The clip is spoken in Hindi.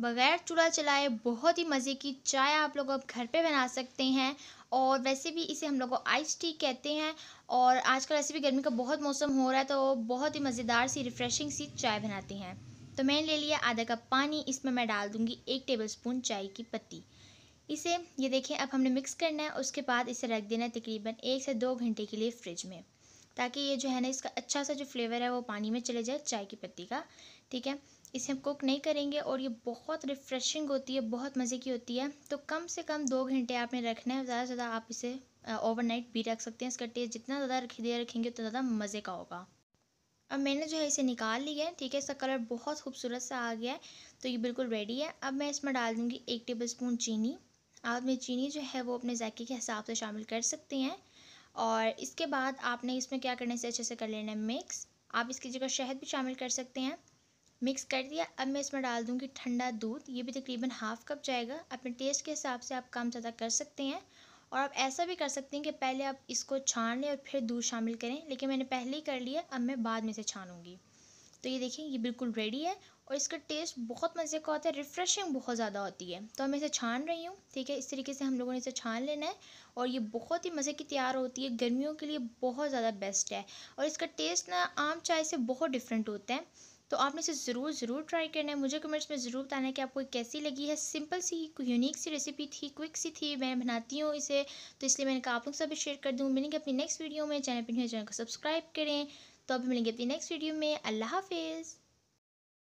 बगैर चूल्हा चलाए बहुत ही मज़े की चाय आप लोग अब घर पे बना सकते हैं और वैसे भी इसे हम लोग आइस टी कहते हैं और आजकल ऐसे भी गर्मी का बहुत मौसम हो रहा है तो बहुत ही मज़ेदार सी रिफ़्रेशिंग सी चाय बनाते हैं तो मैंने ले लिया आधा कप पानी इसमें मैं डाल दूँगी एक टेबल स्पून चाय की पत्ती इसे ये देखें अब हमने मिक्स करना है उसके बाद इसे रख देना है तकरीबन एक से दो घंटे के लिए फ्रिज में ताकि ये जो है ना इसका अच्छा सा जो फ्लेवर है वो पानी में चले जाए चाय की पत्ती का ठीक है इसे हम कुक नहीं करेंगे और ये बहुत रिफ़्रेशिंग होती है बहुत मज़े की होती है तो कम से कम दो घंटे आपने रखना है ज़्यादा से ज़्यादा आप इसे ओवरनाइट भी रख सकते हैं इसका टेस्ट जितना ज़्यादा रख दिया रखेंगे तो ज़्यादा मज़े का होगा अब मैंने जो है इसे निकाल लिया है ठीक है इसका कलर बहुत खूबसूरत सा आ गया है तो ये बिल्कुल रेडी है अब मैं इसमें डाल दूँगी एक टेबल स्पून चीनी में चीनी जो है वो अपने जायके के हिसाब से शामिल कर सकते हैं और इसके बाद आपने इसमें क्या करने से अच्छे से कर लेना है मिक्स आप इसकी जगह शहद भी शामिल कर सकते हैं मिक्स कर दिया अब मैं इसमें डाल दूँगी ठंडा दूध ये भी तकरीबन हाफ़ कप जाएगा अपने टेस्ट के हिसाब से आप कम ज़्यादा कर सकते हैं और आप ऐसा भी कर सकते हैं कि पहले आप इसको छान लें और फिर दूध शामिल करें लेकिन मैंने पहले ही कर लिया अब मैं बाद में इसे छानूंगी तो ये देखिए ये बिल्कुल रेडी है और इसका टेस्ट बहुत मज़े का होता है रिफ़्रेशिंग बहुत ज़्यादा होती है तो मैं इसे छान रही हूँ ठीक है इस तरीके से हम लोगों ने इसे छान लेना है और ये बहुत ही मज़े की तैयार होती है गर्मियों के लिए बहुत ज़्यादा बेस्ट है और इसका टेस्ट ना आम चाय से बहुत डिफरेंट होता है तो आपने इसे ज़रूर ज़रूर ट्राई करना है मुझे कमेंट्स में ज़रूर बताना है कि आपको कैसी लगी है सिंपल सी यूनिक सी रेसिपी थी क्विक सी थी मैं बनाती हूँ इसे तो इसलिए मैंने कहा आप लोग सभी शेयर कर दूँ मिलेंगे अपनी नेक्स्ट वीडियो में चैनल पर तो चैनल को सब्सक्राइब करें तो अभी मिलेंगे अपनी नेक्स्ट वीडियो में अल्लाह हाफिज़